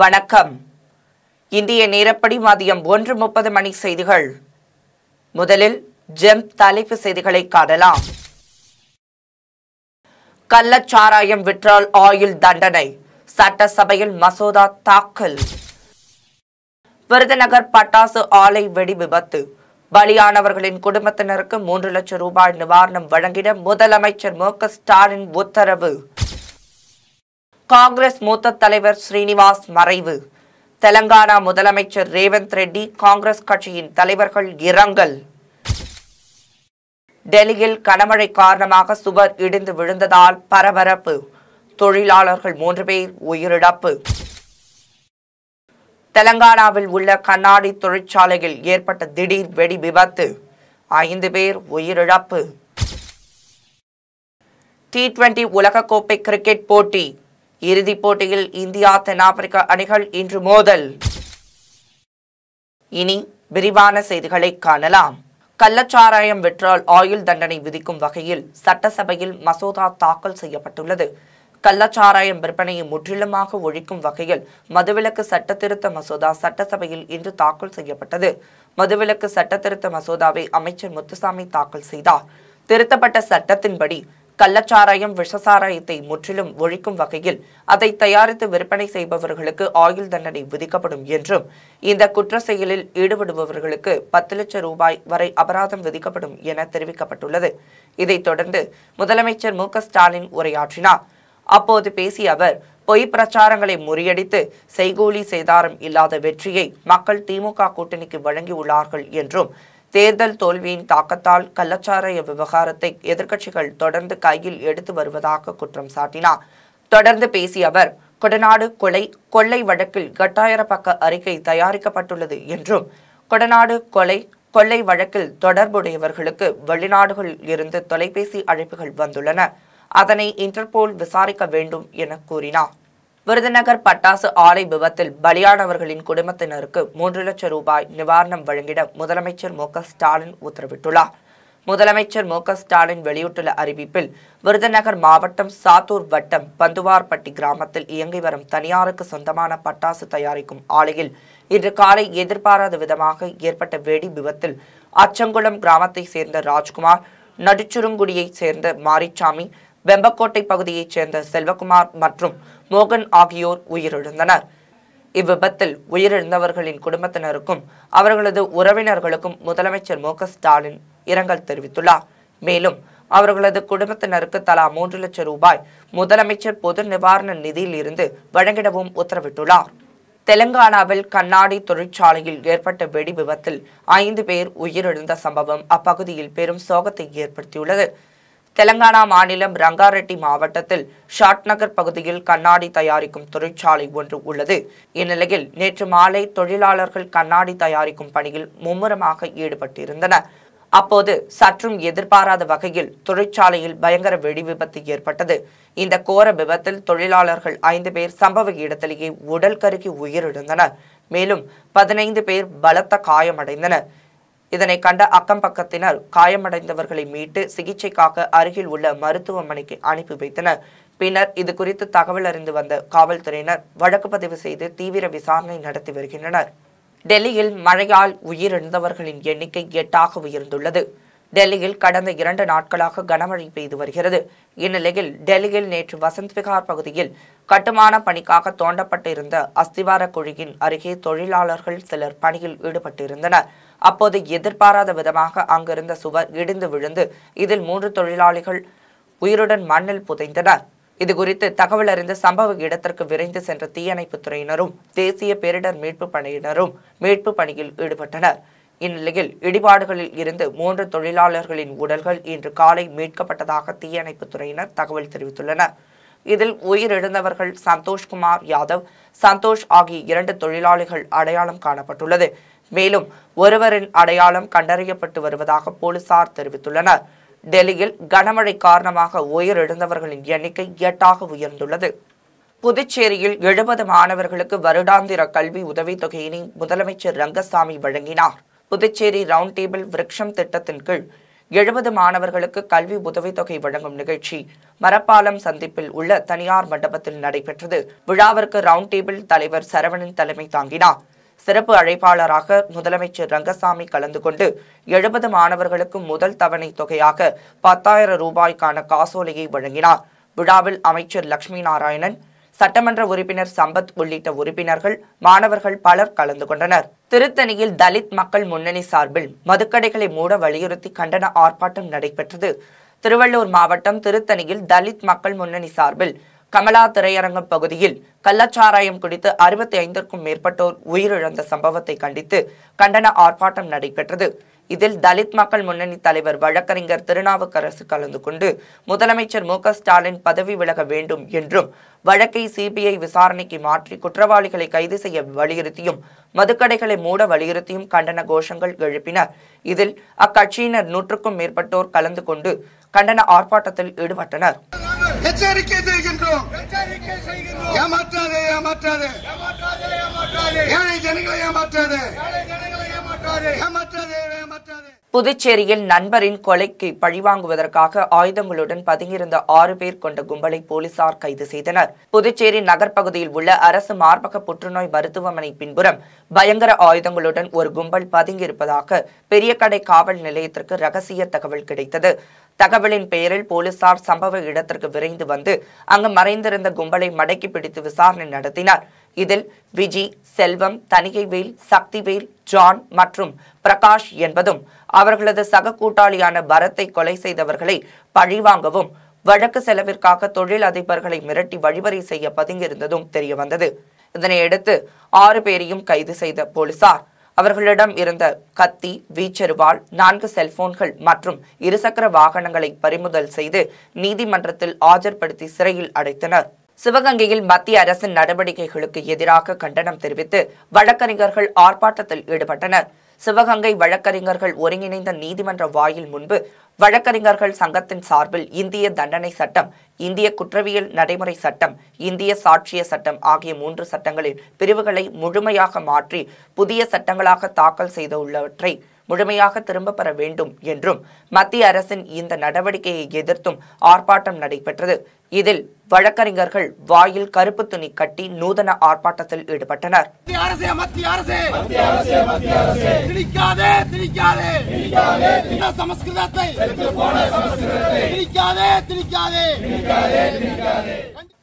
வணக்கம் இந்திய நேரப்படி மதியம் ஒன்று முப்பது மணி செய்திகள் முதலில் ஜெம் தலைப்பு செய்திகளை காணலாம் கள்ளச்சாராயம் விற்றால் ஆயுள் தண்டனை சட்டசபையில் மசோதா தாக்கல் விருதுநகர் பட்டாசு ஆலை வெடி விபத்து பலியானவர்களின் குடும்பத்தினருக்கு மூன்று லட்சம் ரூபாய் நிவாரணம் வழங்கிட முதலமைச்சர் மு ஸ்டாலின் உத்தரவு காங்கிரஸ் மூத்த தலைவர் ஸ்ரீனிவாஸ் மறைவு தெலங்கானா முதலமைச்சர் ரேவந்த் ரெட்டி காங்கிரஸ் கட்சியின் தலைவர்கள் இரங்கல் டெல்லியில் கனமழை காரணமாக சுவர் இடிந்து விழுந்ததால் பரபரப்பு தொழிலாளர்கள் மூன்று பேர் உயிரிழப்பு தெலங்கானாவில் உள்ள கண்ணாடி தொழிற்சாலையில் ஏற்பட்ட திடீர் வெடி விபத்து ஐந்து பேர் உயிரிழப்பு டி டுவெண்டி உலகக்கோப்பை கிரிக்கெட் போட்டி இறுதிப் போட்டியில் இந்தியா தென்னாப்பிரிக்க அணிகள் இன்று மோதல் இனி விரிவான செய்திகளை காணலாம் கள்ளச்சாராயம் விற்றால் ஆயுள் தண்டனை விதிக்கும் வகையில் சட்டசபையில் மசோதா தாக்கல் செய்யப்பட்டுள்ளது கள்ளச்சாராயம் விற்பனையை முற்றிலுமாக ஒழிக்கும் வகையில் மதுவிலக்கு சட்டத்திருத்த மசோதா சட்டசபையில் இன்று தாக்கல் செய்யப்பட்டது மதுவிலக்கு சட்டத்திருத்த மசோதாவை அமைச்சர் முத்துசாமி தாக்கல் செய்தார் திருத்தப்பட்ட சட்டத்தின்படி கள்ளச்சாராயம் விஷசாராயத்தை முற்றிலும் ஒழிக்கும் வகையில் அதை தயாரித்து விற்பனை செய்பவர்களுக்கு ஆயுள் தண்டனை விதிக்கப்படும் என்றும் இந்த குற்ற செயலில் ஈடுபடுபவர்களுக்கு பத்து லட்சம் ரூபாய் வரை அபராதம் விதிக்கப்படும் என தெரிவிக்கப்பட்டுள்ளது இதைத் தொடர்ந்து முதலமைச்சர் மு ஸ்டாலின் உரையாற்றினார் அப்போது பேசிய அவர் பொய் பிரச்சாரங்களை முறியடித்து செய்கூலி சேதாரம் இல்லாத வெற்றியை மக்கள் திமுக கூட்டணிக்கு வழங்கியுள்ளார்கள் என்றும் தேர்தல் தோல்வியின் தாக்கத்தால் கள்ளச்சார விவகாரத்தை எதிர்க்கட்சிகள் தொடர்ந்து கையில் எடுத்து வருவதாக குற்றம் சாட்டினார் தொடர்ந்து பேசிய அவர் கொடநாடு கொலை கொள்ளை வழக்கில் கட்டாயர பக்க அறிக்கை தயாரிக்கப்பட்டுள்ளது என்றும் கொடநாடு கொலை கொள்ளை வழக்கில் தொடர்புடையவர்களுக்கு வெளிநாடுகளில் இருந்து தொலைபேசி அழைப்புகள் வந்துள்ளன அதனை இன்டர்போல் விசாரிக்க வேண்டும் என கூறினார் விருதுநகர் பட்டாசு ஆலை விபத்தில் பலியானவர்களின் குடும்பத்தினருக்கு மூன்று லட்சம் ரூபாய் நிவாரணம் வழங்கிட முதலமைச்சர் மு ஸ்டாலின் உத்தரவிட்டுள்ளார் முதலமைச்சர் மு ஸ்டாலின் வெளியிட்டுள்ள அறிவிப்பில் விருதுநகர் மாவட்டம் சாத்தூர் வட்டம் பந்துவார்பட்டி கிராமத்தில் இயங்கி வரும் தனியாருக்கு சொந்தமான பட்டாசு தயாரிக்கும் ஆலையில் இன்று காலை எதிர்பாராத விதமாக ஏற்பட்ட வெடி விபத்தில் அச்சங்குளம் கிராமத்தை சேர்ந்த ராஜ்குமார் நடுச்சுருங்குடியைச் சேர்ந்த மாரிச்சாமி வெம்பக்கோட்டை பகுதியைச் சேர்ந்த செல்வகுமார் மற்றும் மோகன் ஆகியோர் உயிரிழந்தனர் இவ்விபத்தில் உயிரிழந்தவர்களின் குடும்பத்தினருக்கும் அவர்களது உறவினர்களுக்கும் முதலமைச்சர் மு ஸ்டாலின் இரங்கல் தெரிவித்துள்ளார் மேலும் அவர்களது குடும்பத்தினருக்கு தலா மூன்று லட்சம் ரூபாய் முதலமைச்சர் பொது நிவாரண நிதியில் இருந்து வழங்கிடவும் உத்தரவிட்டுள்ளார் தெலங்கானாவில் கண்ணாடி தொழிற்சாலையில் ஏற்பட்ட வெடி விபத்தில் ஐந்து பேர் உயிரிழந்த சம்பவம் அப்பகுதியில் பெரும் சோகத்தை ஏற்படுத்தியுள்ளது தெலங்கானா மாநிலம் ரங்காரெட்டி மாவட்டத்தில் ஷாட் நகர் பகுதியில் கண்ணாடி தயாரிக்கும் தொழிற்சாலை ஒன்று உள்ளது இந்நிலையில் நேற்று மாலை தொழிலாளர்கள் கண்ணாடி தயாரிக்கும் பணியில் மும்முரமாக ஈடுபட்டிருந்தனர் அப்போது சற்றும் எதிர்பாராத வகையில் தொழிற்சாலையில் பயங்கர வெடி விபத்து ஏற்பட்டது இந்த கோர விபத்தில் தொழிலாளர்கள் ஐந்து பேர் சம்பவ இடத்திலேயே உடல் கருகி உயிரிழந்தனர் மேலும் பதினைந்து பேர் பலத்த காயமடைந்தனர் இதனை கண்ட அக்கம் பக்கத்தினர் காயமடைந்தவர்களை மீட்டு சிகிச்சைக்காக அருகில் உள்ள மருத்துவமனைக்கு அனுப்பி வைத்தனர் பின்னர் இது குறித்து தகவல் அறிந்து வந்த காவல்துறையினர் வழக்கு பதிவு செய்து தீவிர விசாரணை நடத்தி வருகின்றனர் டெல்லியில் மழையால் உயிரிழந்தவர்களின் எண்ணிக்கை எட்டாக உயர்ந்துள்ளது டெல்லியில் கடந்த இரண்டு நாட்களாக கனமழை பெய்து வருகிறது இந்நிலையில் டெல்லியில் நேற்று வசந்த் விகார் பகுதியில் கட்டுமான பணிக்காக தோண்டப்பட்டிருந்த அஸ்திவார குழியின் அருகே தொழிலாளர்கள் சிலர் பணியில் ஈடுபட்டிருந்தனர் அப்போது எதிர்பாராத விதமாக அங்கிருந்த சுவர் இடிந்து விழுந்து இதில் மூன்று தொழிலாளிகள் உயிருடன் மண்ணில் புதைந்தனர் இதுகுறித்து தகவல் அறிந்து சம்பவ இடத்திற்கு விரைந்து சென்ற தீயணைப்புத் துறையினரும் தேசிய பேரிடர் மீட்பு படையினரும் மீட்பு பணியில் ஈடுபட்டனர் இந்நிலையில் இடிபாடுகளில் இருந்து மூன்று தொழிலாளர்களின் உடல்கள் இன்று காலை மீட்கப்பட்டதாக தீயணைப்புத் துறையினர் தகவல் தெரிவித்துள்ளனர் இதில் உயிரிழந்தவர்கள் சந்தோஷ்குமார் யாதவ் சந்தோஷ் ஆகிய இரண்டு தொழிலாளிகள் அடையாளம் காணப்பட்டுள்ளது மேலும் ஒருவரின் அடையாளம் கண்டறியப்பட்டு வருவதாக போலீசார் தெரிவித்துள்ளனர் டெல்லியில் கனமழை காரணமாக உயிரிழந்தவர்களின் எண்ணிக்கை எட்டாக உயர்ந்துள்ளது புதுச்சேரியில் எழுபது மாணவர்களுக்கு வருடாந்திர கல்வி உதவித்தொகையினை முதலமைச்சர் ரங்கசாமி வழங்கினார் புதுச்சேரி ரவுண்ட் டேபிள் விரக்ஷம் திட்டத்தின் கீழ் எழுபது மாணவர்களுக்கு கல்வி உதவித்தொகை வழங்கும் நிகழ்ச்சி மரப்பாலம் சந்திப்பில் உள்ள தனியார் மண்டபத்தில் நடைபெற்றது விழாவிற்கு ரவுண்ட் டேபிள் தலைவர் சரவணன் தலைமை தாங்கினார் சிறப்பு அழைப்பாளராக முதலமைச்சர் ரங்கசாமி கலந்து கொண்டு எழுபது மாணவர்களுக்கு முதல் தவணை தொகையாக பத்தாயிரம் ரூபாய்க்கான காசோலையை வழங்கினார் விழாவில் அமைச்சர் லட்சுமி நாராயணன் சட்டமன்ற உறுப்பினர் சம்பத் உள்ளிட்ட உறுப்பினர்கள் மாணவர்கள் பலர் கலந்து கொண்டனர் திருத்தணியில் தலித் மக்கள் முன்னணி சார்பில் மதுக்கடைகளை மூட வலியுறுத்தி கண்டன ஆர்ப்பாட்டம் நடைபெற்றது திருவள்ளூர் மாவட்டம் திருத்தணியில் தலித் மக்கள் முன்னணி சார்பில் கமலா திரையரங்கம் பகுதியில் கள்ளச்சாராயம் குடித்து அறுபத்தி ஐந்திற்கும் மேற்பட்டோர் உயிரிழந்த சம்பவத்தை கண்டித்து கண்டன ஆர்ப்பாட்டம் நடைபெற்றது இதில் தலித் மக்கள் முன்னணி தலைவர் வழக்கறிஞர் திருநாவுக்கரசு கலந்து கொண்டு முதலமைச்சர் மு ஸ்டாலின் பதவி விலக வேண்டும் என்றும் வழக்கை சிபிஐ விசாரணைக்கு மாற்றி குற்றவாளிகளை கைது செய்ய வலியுறுத்தியும் மதுக்கடைகளை மூட வலியுறுத்தியும் கண்டன கோஷங்கள் எழுப்பினர் இதில் அக்கட்சியினர் நூற்றுக்கும் மேற்பட்டோர் கலந்து கொண்டு கண்டன ஆர்ப்பாட்டத்தில் ஈடுபட்டனர் எச்சரிக்கை செய்கின்றோம் ஏமாற்றாதே ஏமாற்றாதே ஏழை ஜனங்களை ஏமாற்றாதே ஏமாற்றாதே ஏமாற்றாதே புதுச்சேரியில் நண்பரின் கொலைக்கு பழிவாங்குவதற்காக ஆயுதங்களுடன் பதுங்கியிருந்த ஆறு பேர் கொண்ட கும்பலை போலீசார் கைது செய்தனர் புதுச்சேரி நகர்ப்பகுதியில் உள்ள அரசு மார்பக புற்றுநோய் மருத்துவமனை பின்புறம் பயங்கர ஆயுதங்களுடன் ஒரு கும்பல் பதுங்கியிருப்பதாக பெரியகடை காவல் நிலையத்திற்கு ரகசிய தகவல் கிடைத்தது தகவலின் பெயரில் போலீசார் சம்பவ இடத்திற்கு விரைந்து வந்து அங்கு மறைந்திருந்த கும்பலை மடக்கி பிடித்து விசாரணை நடத்தினார் இதில் விஜி செல்வம் தனிகைவேல் சக்திவேல் ஜான் மற்றும் பிரகாஷ் என்பதும் அவர்களது சக கூட்டாளியான பரத்தை கொலை செய்தவர்களை பழிவாங்கவும் வழக்கு செலவிற்காக தொழில் அதிபர்களை மிரட்டி வழிவரை செய்ய பதுங்கியிருந்ததும் தெரியவந்தது இதனையடுத்து ஆறு பேரையும் கைது செய்த போலீசார் அவர்களிடம் இருந்த கத்தி வீச்சருவால் நான்கு செல்போன்கள் மற்றும் இருசக்கர வாகனங்களை பறிமுதல் செய்து நீதிமன்றத்தில் ஆஜர்படுத்தி சிறையில் அடைத்தனர் சிவகங்கையில் மத்திய அரசின் நடவடிக்கைகளுக்கு எதிராக கண்டனம் தெரிவித்து வழக்கறிஞர்கள் ஆர்ப்பாட்டத்தில் ஈடுபட்டனர் சிவகங்கை வழக்கறிஞர்கள் ஒருங்கிணைந்த நீதிமன்ற வாயில் முன்பு வழக்கறிஞர்கள் சங்கத்தின் சார்பில் இந்திய தண்டனை சட்டம் இந்திய குற்றவியல் நடைமுறை சட்டம் இந்திய சாட்சிய சட்டம் ஆகிய மூன்று சட்டங்களின் பிரிவுகளை முழுமையாக மாற்றி புதிய சட்டங்களாக தாக்கல் செய்துள்ளவற்றை முழுமையாக திரும்ப பெற வேண்டும் என்றும் மத்திய அரசின் இந்த நடவடிக்கையை எதிர்த்தும் ஆர்ப்பாட்டம் நடைபெற்றது இதில் வழக்கறிஞர்கள் வாயில் கருப்பு துணி கட்டி நூதன ஆர்ப்பாட்டத்தில் ஈடுபட்டனர்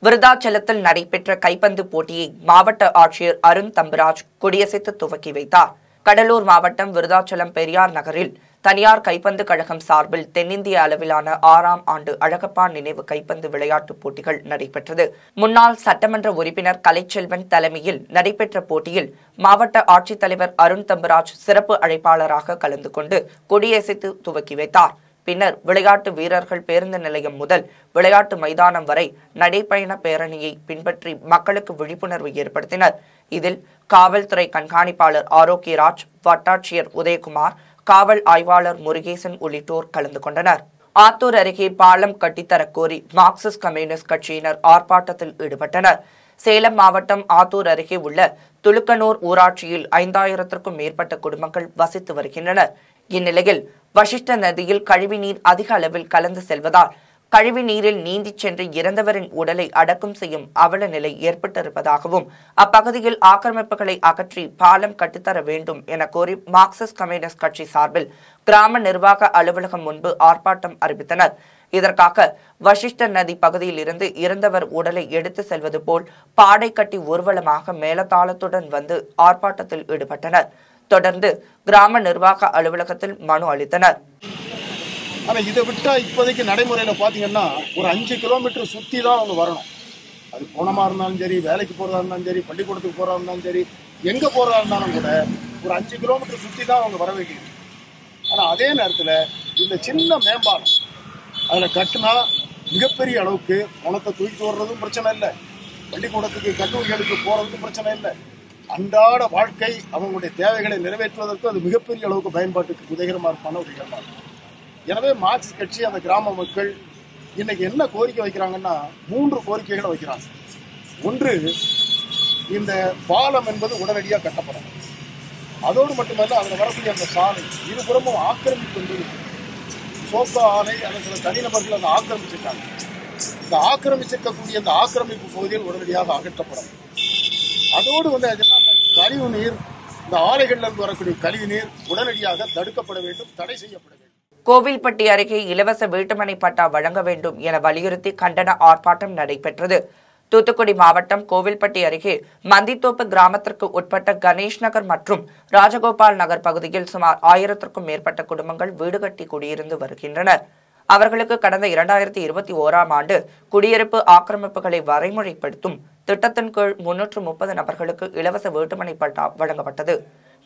விருதாச்சலத்தில் நடைபெற்ற கைப்பந்து போட்டியை மாவட்ட ஆட்சியர் அருண் தம்பராஜ் கொடியசைத்து துவக்கி வைத்தார் கடலூர் மாவட்டம் விருதாச்சலம் பெரியார் நகரில் தனியார் கைப்பந்து கழகம் சார்பில் தென்னிந்திய அளவிலான ஆறாம் ஆண்டு அழகப்பா நினைவு கைப்பந்து விளையாட்டுப் போட்டிகள் நடைபெற்றது முன்னாள் சட்டமன்ற உறுப்பினர் கலைச்செல்வன் தலைமையில் நடைபெற்ற போட்டியில் மாவட்ட ஆட்சித்தலைவர் அருண் தம்பராஜ் சிறப்பு அழைப்பாளராக கலந்து கொண்டு கொடியசைத்து துவக்கி வைத்தார் பின்னர் விளையாட்டு வீரர்கள் பேருந்து நிலையம் முதல் விளையாட்டு மைதானம் வரை நடைபயண பேரணியை பின்பற்றி மக்களுக்கு விழிப்புணர்வு ஏற்படுத்தினர் இதில் காவல்துறை கண்காணிப்பாளர் ஆரோக்கியராஜ் வட்டாட்சியர் உதயகுமார் காவல் ஆய்வாளர் முருகேசன் உள்ளிட்டோர் கலந்து கொண்டனர் ஆத்தூர் அருகே பாலம் கட்டித்தரக் கோரி மார்க்சிஸ்ட் கம்யூனிஸ்ட் கட்சியினர் ஆர்ப்பாட்டத்தில் ஈடுபட்டனர் சேலம் மாவட்டம் ஆத்தூர் அருகே உள்ள துலுக்கனூர் ஊராட்சியில் ஐந்தாயிரத்திற்கும் மேற்பட்ட குடும்பங்கள் வசித்து வருகின்றனர் இந்நிலையில் வசிஷ்ட நதியில் கழிவுநீர் அதிக அளவில் கலந்து செல்வதால் கழிவு நீரில் நீந்திச் சென்று இறந்தவரின் உடலை அடக்கம் செய்யும் அவல நிலை ஏற்பட்டிருப்பதாகவும் அப்பகுதியில் ஆக்கிரமிப்புகளை அகற்றி பாலம் கட்டித்தர வேண்டும் என கோரி மார்க்சிஸ்ட் கம்யூனிஸ்ட் கட்சி சார்பில் கிராம நிர்வாக அலுவலகம் முன்பு ஆர்ப்பாட்டம் அறிவித்தனர் இதற்காக வசிஷ்ட நதி பகுதியில் இருந்து இறந்தவர் உடலை எடுத்து செல்வது போல் பாடை கட்டி ஊர்வலமாக மேலதாளத்துடன் வந்து ஆர்ப்பாட்டத்தில் ஈடுபட்டனர் தொடர்ந்து கிராம நிர்வாக அலுவலகத்தில் மனு அளித்தனர் ஆனால் இதை விட்டால் இப்போதைக்கு நடைமுறையில் பார்த்தீங்கன்னா ஒரு அஞ்சு கிலோமீட்டர் சுற்றி தான் அவங்க வரணும் அது போனமாக இருந்தாலும் சரி வேலைக்கு போகிறதா இருந்தாலும் சரி பள்ளிக்கூடத்துக்கு போகிறதா இருந்தாலும் சரி எங்கே போகிறதா இருந்தாலும் கூட ஒரு அஞ்சு கிலோமீட்டர் சுற்றி தான் அவங்க வர வைக்கிறது ஆனால் அதே நேரத்தில் இந்த சின்ன மேம்பாலம் அதில் கட்டினா மிகப்பெரிய அளவுக்கு பணத்தை தூக்கி வர்றதும் பிரச்சனை இல்லை பள்ளிக்கூடத்துக்கு கட்டுரைகளுக்கு போகிறதுக்கும் பிரச்சனை இல்லை அன்றாட வாழ்க்கை அவங்களுடைய தேவைகளை நிறைவேற்றுவதற்கு அது மிகப்பெரிய அளவுக்கு பயன்பாட்டுக்கு உதயகரமாக இருப்பான ஒரு இடமாக இருக்கும் எனவே மார்க்சிஸ்ட் கட்சி அந்த கிராம மக்கள் இன்னைக்கு என்ன கோரிக்கை வைக்கிறாங்கன்னா மூன்று கோரிக்கைகளை வைக்கிறாங்க ஒன்று இந்த பாலம் என்பது உடனடியாக கட்டப்படும் அதோடு மட்டுமல்ல அதில் வரக்கூடிய அந்த சாலை இருபுறமும் ஆக்கிரமிப்பு என்பது சோப்பா ஆலை அந்த சில தனிநபர்கள் அதை ஆக்கிரமிச்சிருக்காங்க இந்த ஆக்கிரமிச்சிருக்கக்கூடிய அந்த ஆக்கிரமிப்பு பகுதியில் உடனடியாக அகற்றப்படும் அதோடு வந்து அந்த கழிவு நீர் இந்த ஆலைகளில் இருந்து வரக்கூடிய கழிவு நீர் உடனடியாக தடுக்கப்பட வேண்டும் தடை செய்யப்பட வேண்டும் கோவில்பட்டி அருகே இலவச வீட்டுமனை பட்டா வழங்க வேண்டும் என வலியுறுத்தி கண்டன ஆர்ப்பாட்டம் நடைபெற்றது தூத்துக்குடி மாவட்டம் கோவில்பட்டி அருகே மந்தித்தோப்பு கிராமத்திற்கு உட்பட்ட கணேஷ் நகர் மற்றும் ராஜகோபால் நகர் பகுதியில் சுமார் ஆயிரத்திற்கும் மேற்பட்ட குடும்பங்கள் வீடு கட்டி குடியிருந்து வருகின்றனர் அவர்களுக்கு கடந்த இரண்டாயிரத்தி இருபத்தி ஓராம் ஆண்டு குடியிருப்பு ஆக்கிரமிப்புகளை வரைமுறைப்படுத்தும் திட்டத்தின் கீழ் முன்னூற்று முப்பது நபர்களுக்கு இலவச வீட்டுமனை பட்டா வழங்கப்பட்டது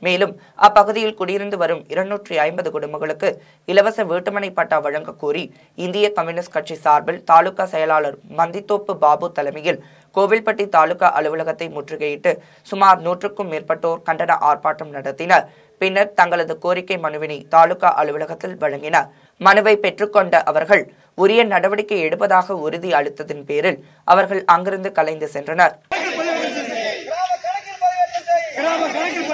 மேலும் அப்பகுதியில் குடியிருந்து வரும் இருநூற்றி ஐம்பது குடும்பங்களுக்கு இலவச வீட்டுமனை பட்டா வழங்க கோரி இந்திய கம்யூனிஸ்ட் கட்சி சார்பில் தாலுகா செயலாளர் மந்தித்தோப்பு பாபு தலைமையில் கோவில்பட்டி தாலுகா அலுவலகத்தை முற்றுகையிட்டு சுமார் நூற்றுக்கும் மேற்பட்டோர் கண்டன ஆர்ப்பாட்டம் நடத்தினர் பின்னர் தங்களது கோரிக்கை மனுவினை தாலுகா அலுவலகத்தில் வழங்கினர் மனுவை பெற்றுக்கொண்ட அவர்கள் உரிய நடவடிக்கை எடுப்பதாக உறுதி அளித்ததன் பேரில் அவர்கள் அங்கிருந்து கலைந்து சென்றனர் கிராம கணக்கில்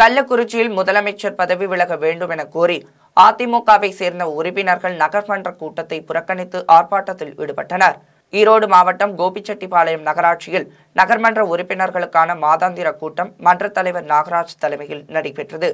கள்ளக்குறிச்சியில் முதலமைச்சர் பதவி விலக வேண்டும் என கோரி அதிமுகவை சேர்ந்த உறுப்பினர்கள் நகர்மன்ற கூட்டத்தை புறக்கணித்து ஆர்ப்பாட்டத்தில் ஈடுபட்டனர் ஈரோடு மாவட்டம் கோபிச்செட்டிப்பாளையம் நகராட்சியில் நகர்மன்ற உறுப்பினர்களுக்கான மாதாந்திர கூட்டம் மன்ற தலைவர் நாகராஜ் தலைமையில் நடைபெற்றது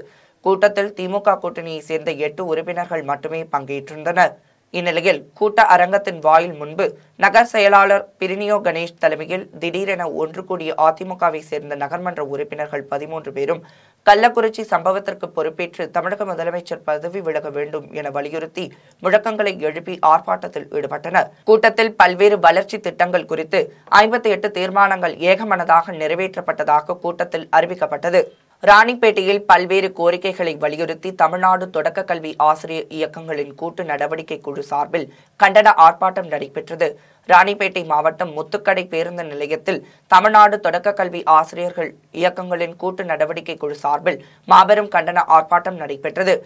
கூட்டத்தில் திமுக கூட்டணியை சேர்ந்த எட்டு உறுப்பினர்கள் மட்டுமே பங்கேற்றிருந்தனர் இந்நிலையில் கூட்ட அரங்கத்தின் வாயில் முன்பு நகர் செயலாளர் பிரினியோ கணேஷ் தலைமையில் திடீரென ஒன்று கூடிய அதிமுகவை சேர்ந்த நகர்மன்ற உறுப்பினர்கள் பதிமூன்று பேரும் கள்ளக்குறிச்சி சம்பவத்திற்கு பொறுப்பேற்று தமிழக முதலமைச்சர் பதவி விலக வேண்டும் என வலியுறுத்தி முழக்கங்களை எழுப்பி ஆர்ப்பாட்டத்தில் ஈடுபட்டனர் கூட்டத்தில் பல்வேறு வளர்ச்சி திட்டங்கள் குறித்து ஐம்பத்தி எட்டு தீர்மானங்கள் ஏகமனதாக நிறைவேற்றப்பட்டதாக கூட்டத்தில் அறிவிக்கப்பட்டது ராணிப்பேட்டையில் பல்வேறு கோரிக்கைகளை வலியுறுத்தி தமிழ்நாடு தொடக்க கல்வி ஆசிரியர் இயக்கங்களின் கூட்டு நடவடிக்கை குழு சார்பில் கண்டன ஆர்ப்பாட்டம் நடைபெற்றது ராணிப்பேட்டை மாவட்டம் முத்துக்கடை பேருந்து நிலையத்தில் தமிழ்நாடு தொடக்க கல்வி ஆசிரியர்கள் இயக்கங்களின் கூட்டு நடவடிக்கை குழு சார்பில் மாபெரும் கண்டன ஆர்ப்பாட்டம் நடைபெற்றது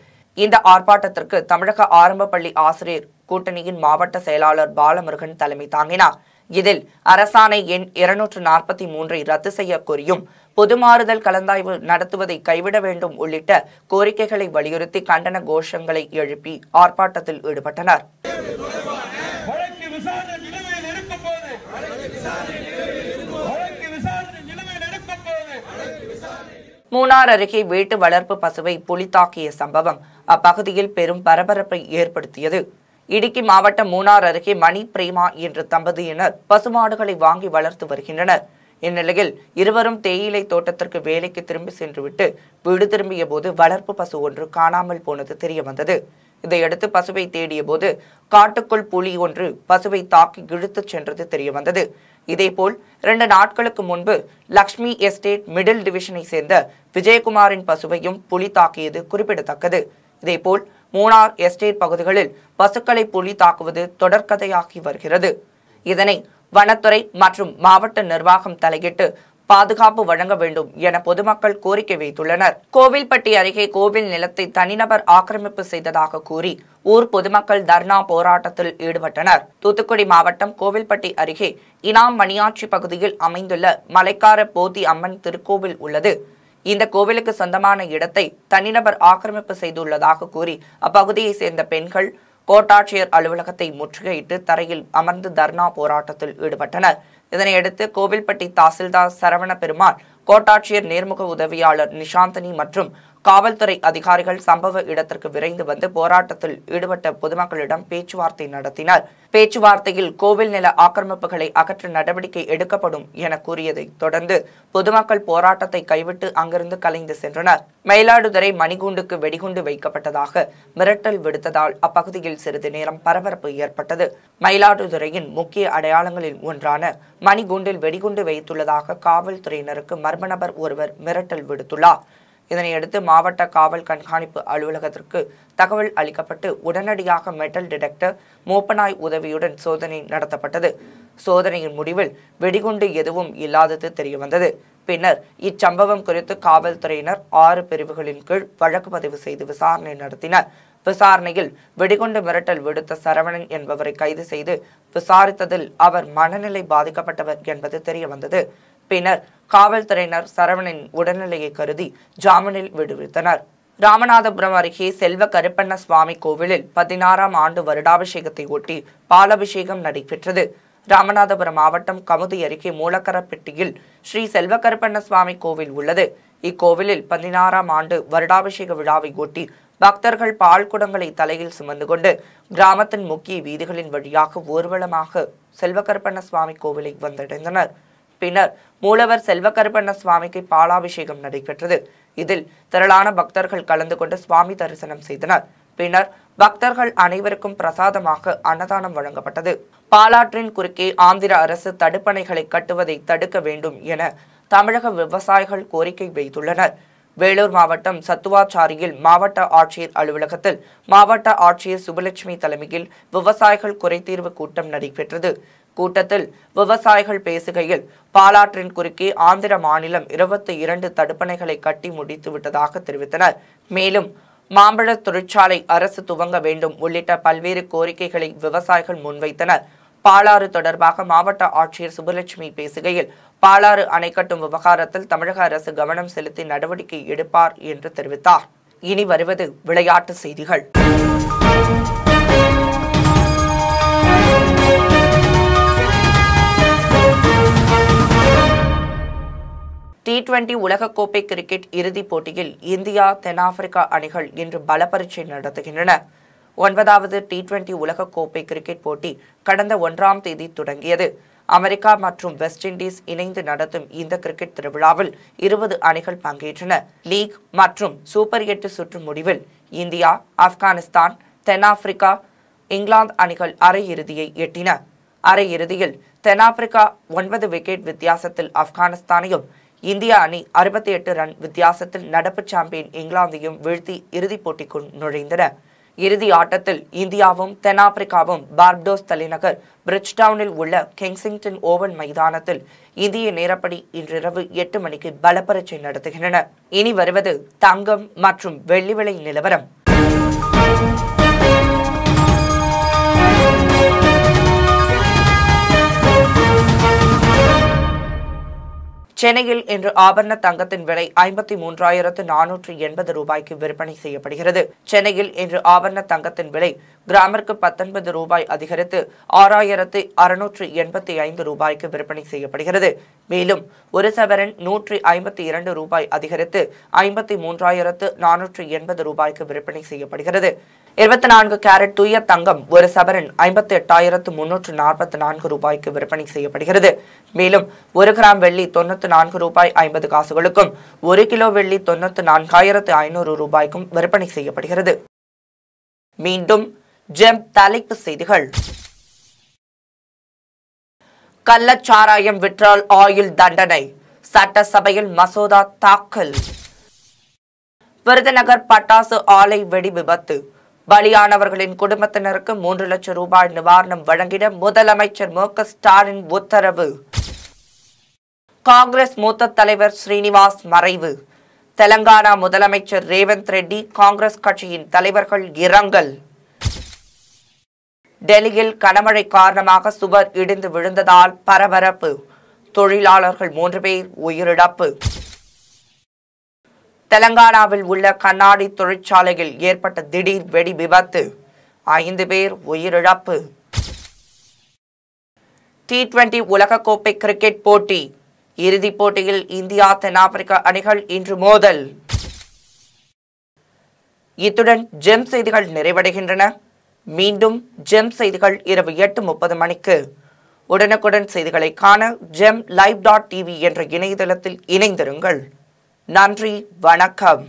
இந்த ஆர்ப்பாட்டத்திற்கு தமிழக ஆரம்ப பள்ளி ஆசிரியர் கூட்டணியின் மாவட்ட செயலாளர் பாலமுருகன் தலைமை தாங்கினார் இதில் அரசாணை எண் இருநூற்று நாற்பத்தி மூன்றை ரத்து செய்ய கோரியும் பொது மாறுதல் கலந்தாய்வு நடத்துவதை கைவிட வேண்டும் உள்ளிட்ட கோரிக்கைகளை வலியுறுத்தி கண்டன கோஷங்களை எழுப்பி ஆர்ப்பாட்டத்தில் ஈடுபட்டனர் மூணார் அருகே வீட்டு வளர்ப்பு பசுவை புலித்தாக்கிய சம்பவம் அப்பகுதியில் பெரும் பரபரப்பை ஏற்படுத்தியது இடுக்கி மாவட்டம் மூணார் அருகே மணி பிரேமா என்ற தம்பதியினர் பசுமாடுகளை வாங்கி வளர்த்து வருகின்றனர் இந்நிலையில் இருவரும் தேயிலை தோட்டத்திற்கு வேலைக்கு திரும்பி சென்றுவிட்டு வீடு திரும்பிய போது வளர்ப்பு பசு ஒன்று காணாமல் போனது தெரிய வந்தது இதையடுத்து பசுவை தேடிய போது காட்டுக்குள் புலி ஒன்று பசுவை தாக்கி இழுத்துச் சென்றது தெரிய வந்தது இதேபோல் இரண்டு நாட்களுக்கு முன்பு லக்ஷ்மி எஸ்டேட் மிடில் டிவிஷனை சேர்ந்த விஜயகுமாரின் பசுவையும் புலி தாக்கியது குறிப்பிடத்தக்கது இதேபோல் மூணார் எஸ்டேட் பகுதிகளில் பசுக்களை புலி தாக்குவது தொடர்கதையாகி வருகிறது இதனை வனத்துறை மற்றும் மாவட்ட நிர்வாகம் தலையிட்டு பாதுகாப்பு வழங்க வேண்டும் என பொதுமக்கள் கோரிக்கை வைத்துள்ளனர் கோவில்பட்டி அருகே கோவில் நிலத்தை தனிநபர் ஆக்கிரமிப்பு செய்ததாக கூறி ஊர் பொதுமக்கள் தர்ணா போராட்டத்தில் ஈடுபட்டனர் தூத்துக்குடி மாவட்டம் கோவில்பட்டி அருகே இனாம் மணியாட்சி பகுதியில் அமைந்துள்ள மலைக்கார போதி அம்மன் திருக்கோவில் உள்ளது இந்த கோவிலுக்கு சொந்தமான இடத்தை தனிநபர் ஆக்கிரமிப்பு செய்துள்ளதாக கூறி அப்பகுதியை சேர்ந்த பெண்கள் கோட்டாட்சியர் அலுவலகத்தை முற்றுகையிட்டு தரையில் அமர்ந்து தர்ணா போராட்டத்தில் ஈடுபட்டனர் இதனையடுத்து கோவில்பட்டி தாசில்தார் சரவண பெருமாள் கோட்டாட்சியர் நேர்முக உதவியாளர் நிஷாந்தனி மற்றும் காவல்துறை அதிகாரிகள் சம்பவ இடத்திற்கு விரைந்து வந்து போராட்டத்தில் ஈடுபட்ட பொதுமக்களிடம் பேச்சுவார்த்தை நடத்தினர் பேச்சுவார்த்தையில் கோவில் நில ஆக்கிரமிப்புகளை அகற்ற நடவடிக்கை எடுக்கப்படும் என கூறியதை தொடர்ந்து பொதுமக்கள் போராட்டத்தை கைவிட்டு அங்கிருந்து கலைந்து சென்றனர் மயிலாடுதுறை மணிகூண்டுக்கு வெடிகுண்டு வைக்கப்பட்டதாக மிரட்டல் விடுத்ததால் அப்பகுதியில் சிறிது நேரம் பரபரப்பு ஏற்பட்டது மயிலாடுதுறையின் முக்கிய அடையாளங்களில் ஒன்றான மணிகுண்டில் வெடிகுண்டு வைத்துள்ளதாக காவல்துறையினருக்கு மர்ம நபர் ஒருவர் மிரட்டல் விடுத்துள்ளார் இதனையடுத்து மாவட்ட காவல் கண்காணிப்பு அலுவலகத்திற்கு தகவல் அளிக்கப்பட்டு உடனடியாக மெட்டல் டிடெக்டர் மோப்பனாய் உதவியுடன் சோதனை நடத்தப்பட்டது சோதனையின் முடிவில் வெடிகுண்டு எதுவும் இல்லாதது தெரியவந்தது பின்னர் இச்சம்பவம் குறித்து காவல்துறையினர் ஆறு பிரிவுகளின் கீழ் வழக்கு பதிவு செய்து விசாரணை நடத்தினர் விசாரணையில் வெடிகுண்டு மிரட்டல் விடுத்த சரவணன் என்பவரை கைது செய்து விசாரித்ததில் அவர் மனநிலை பாதிக்கப்பட்டவர் என்பது தெரியவந்தது பின்னர் காவல்துறையினர் சரவணின் உடல்நிலையை கருதி ஜாமீனில் விடுவித்தனர் ராமநாதபுரம் அருகே செல்வ கருப்பண்ண சுவாமி கோவிலில் பதினாறாம் ஆண்டு வருடாபிஷேகத்தை ஒட்டி பாலபிஷேகம் நடைபெற்றது ராமநாதபுரம் மாவட்டம் கமுதி அருகே மூலக்கரப்பெட்டியில் ஸ்ரீ செல்வ கருப்பண்ண சுவாமி கோவில் உள்ளது இக்கோவிலில் பதினாறாம் ஆண்டு வருடாபிஷேக விழாவை ஒட்டி பக்தர்கள் பால் குடங்களை தலையில் சுமந்து கொண்டு கிராமத்தின் முக்கிய வீதிகளின் வழியாக ஊர்வலமாக செல்வகற்பண்ண சுவாமி கோவிலை வந்தடைந்தனர் பின்னர் மூலவர் செல்வகருப்பண்ண சுவாமிக்கு பாலாபிஷேகம் நடைபெற்றது இதில் திரளான பக்தர்கள் கலந்து கொண்டு சுவாமி தரிசனம் செய்தனர் பின்னர் பக்தர்கள் அனைவருக்கும் பிரசாதமாக அன்னதானம் வழங்கப்பட்டது பாலாற்றின் குறுக்கே ஆந்திர அரசு தடுப்பணைகளை கட்டுவதை தடுக்க வேண்டும் என தமிழக விவசாயிகள் கோரிக்கை வைத்துள்ளனர் வேலூர் மாவட்டம் சத்துவாச்சாரியில் மாவட்ட ஆட்சியர் அலுவலகத்தில் மாவட்ட ஆட்சியர் சுபலட்சுமி தலைமையில் விவசாயிகள் குறைதீர்வு கூட்டம் நடைபெற்றது கூட்டத்தில் விவசாயிகள் பேசுகையில் பாலாற்றின் குறுக்கே ஆந்திர மாநிலம் இருபத்தி இரண்டு தடுப்பணைகளை கட்டி முடித்து விட்டதாக தெரிவித்தனர் மேலும் மாம்பழ தொழிற்சாலை அரசு துவங்க வேண்டும் உள்ளிட்ட பல்வேறு கோரிக்கைகளை விவசாயிகள் முன்வைத்தனர் பாலாறு தொடர்பாக மாவட்ட ஆட்சியர் சுபலட்சுமி பேசுகையில் பாலாறு அணைக்கட்டும் விவகாரத்தில் தமிழக அரசு கவனம் செலுத்தி நடவடிக்கை எடுப்பார் என்று தெரிவித்தார் இனி வருவது விளையாட்டு செய்திகள் டி டுவெண்டி உலகக்கோப்பை கிரிக்கெட் இறுதிப் போட்டியில் இந்தியா தென்னாப்பிரிக்கா அணிகள் இன்று பரீட்சை நடத்துகின்றன ஒன்பதாவது டி டுவெண்டி உலகக்கோப்பை கிரிக்கெட் போட்டி கடந்த ஒன்றாம் தேதி தொடங்கியது அமெரிக்கா மற்றும் வெஸ்ட் இண்டீஸ் இணைந்து நடத்தும் இந்த கிரிக்கெட் திருவிழாவில் இருபது அணிகள் பங்கேற்றன லீக் மற்றும் சூப்பர் எட்டு சுற்று முடிவில் இந்தியா ஆப்கானிஸ்தான் தென்னாப்பிரிக்கா இங்கிலாந்து அணிகள் அரையிறுதியை எட்டின அரையிறுதியில் தென்னாப்பிரிக்கா ஒன்பது விக்கெட் வித்தியாசத்தில் ஆப்கானிஸ்தானையும் இந்திய அணி அறுபத்தி எட்டு ரன் வித்தியாசத்தில் நடப்பு சாம்பியன் இங்கிலாந்தையும் வீழ்த்தி இறுதிப் போட்டிக்குள் நுழைந்தன இறுதி ஆட்டத்தில் இந்தியாவும் தென்னாப்பிரிக்காவும் பார்டோஸ் தலைநகர் பிரிட்ஜ்டவுனில் உள்ள கெங்சிங்டன் ஓவன் மைதானத்தில் இந்திய நேரப்படி இன்றிரவு எட்டு மணிக்கு பலப்பரட்சை நடத்துகின்றனர் இனி வருவது தங்கம் மற்றும் வெள்ளி விலை நிலவரம் சென்னையில் இன்று ஆபரண தங்கத்தின் விலை ஐம்பத்தி மூன்றாயிரத்து நானூற்று எண்பது ரூபாய்க்கு விற்பனை செய்யப்படுகிறது சென்னையில் இன்று ஆபரண தங்கத்தின் விலை கிராமிற்கு பத்தொன்பது ரூபாய் அதிகரித்து ஆறாயிரத்து அறுநூற்று எண்பத்தி ஐந்து ரூபாய்க்கு விற்பனை செய்யப்படுகிறது மேலும் ஒரு சவரன் நூற்றி ஐம்பத்தி இரண்டு ரூபாய் அதிகரித்து ஐம்பத்தி மூன்றாயிரத்து நானூற்று எண்பது ரூபாய்க்கு விற்பனை செய்யப்படுகிறது இருபத்தி நான்கு கேரட் தூய தங்கம் ஒரு சபரின் ஐம்பத்தி எட்டாயிரத்து முன்னூற்று நாற்பத்தி நான்கு ரூபாய்க்கு விற்பனை செய்யப்படுகிறது மேலும் ஒரு கிராம் வெள்ளி தொண்ணூற்று நான்கு ரூபாய் ஐம்பது காசுகளுக்கும் ஒரு கிலோ வெள்ளி தொண்ணூத்தி நான்காயிரத்து ஐநூறு ரூபாய்க்கும் விற்பனை செய்யப்படுகிறது மீண்டும் ஜெம் தலைப்பு செய்திகள் கள்ளச்சாராயம் விற்றால் ஆயுள் தண்டனை சட்டசபையில் மசோதா தாக்கல் விருதுநகர் பட்டாசு ஆலை வெடி விபத்து பலியானவர்களின் குடும்பத்தினருக்கு மூன்று லட்சம் ரூபாய் நிவாரணம் வழங்கிட முதலமைச்சர் மு ஸ்டாலின் உத்தரவு காங்கிரஸ் மூத்த தலைவர் ஸ்ரீனிவாஸ் மறைவு தெலங்கானா முதலமைச்சர் ரேவந்த் ரெட்டி காங்கிரஸ் கட்சியின் தலைவர்கள் இரங்கல் டெல்லியில் கனமழை காரணமாக சுவர் இடிந்து விழுந்ததால் பரபரப்பு தொழிலாளர்கள் மூன்று பேர் உயிரிழப்பு தெலங்கானாவில் உள்ள கண்ணாடி தொழிற்சாலையில் ஏற்பட்ட திடீர் வெடி விபத்து ஐந்து பேர் உயிரிழப்பு டி டுவெண்டி உலகக்கோப்பை கிரிக்கெட் போட்டி இறுதிப் போட்டியில் இந்தியா தென்னாப்பிரிக்கா அணிகள் இன்று மோதல் இத்துடன் ஜெம் செய்திகள் நிறைவடைகின்றன மீண்டும் ஜெம் செய்திகள் இரவு எட்டு முப்பது மணிக்கு உடனுக்குடன் செய்திகளை காண ஜெம் லைவ் டாட் டிவி என்ற இணையதளத்தில் இணைந்திருங்கள் नंरी वाकम